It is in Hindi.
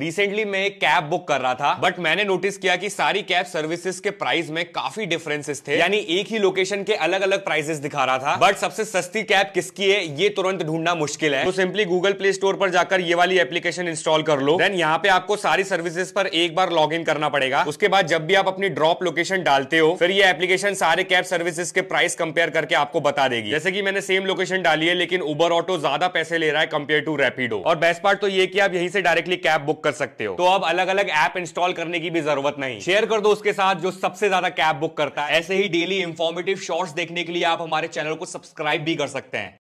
रिसेंटली मैं एक कैब बुक कर रहा था बट मैंने नोटिस किया कि सारी कैब सर्विसेज के प्राइस में काफी डिफरेंसेस थे यानी एक ही लोकेशन के अलग अलग प्राइसेस दिखा रहा था बट सबसे सस्ती कैब किसकी है ये तुरंत ढूंढना मुश्किल है तो सिंपली गूगल प्ले स्टोर पर जाकर ये वाली एप्लीकेशन इंस्टॉल कर लो देन यहाँ पे आपको सारी सर्विसेज पर एक बार लॉग इन करना पड़ेगा उसके बाद जब भी आप अपनी ड्रॉप लोकेशन डालते हो फिर ये एप्लीकेशन सारे कैब सर्विसेज के प्राइस कंपेयर करके आपको बता देगी जैसे की मैंने सेम लोकेशन डाली है लेकिन उबर ऑटो ज्यादा पैसे ले रहा है कंपेयर टू रेपिडो और बेस्ट पार्ट तो ये की आप यही से डायरेक्टली कैब बुक कर सकते हो तो अब अलग अलग ऐप इंस्टॉल करने की भी जरूरत नहीं शेयर कर दो उसके साथ जो सबसे ज्यादा कैब बुक करता है ऐसे ही डेली इंफॉर्मेटिव शॉर्ट्स देखने के लिए आप हमारे चैनल को सब्सक्राइब भी कर सकते हैं